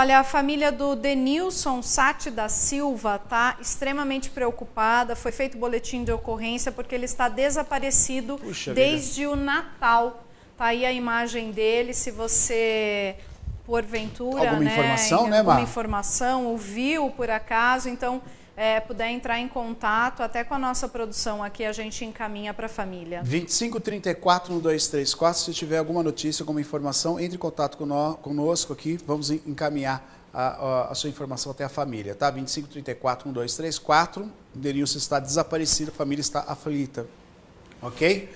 Olha, a família do Denilson Sati da Silva está extremamente preocupada. Foi feito boletim de ocorrência porque ele está desaparecido Puxa desde vida. o Natal. Tá aí a imagem dele. Se você porventura, alguma né, informação, né, Mar? alguma informação, ouviu por acaso, então é, puder entrar em contato, até com a nossa produção aqui, a gente encaminha para a família. 2534 1234, se tiver alguma notícia, alguma informação, entre em contato conosco aqui, vamos encaminhar a, a, a, sua informação até a família, tá? 2534 1234. Denilson está desaparecido, a família está aflita. Ok?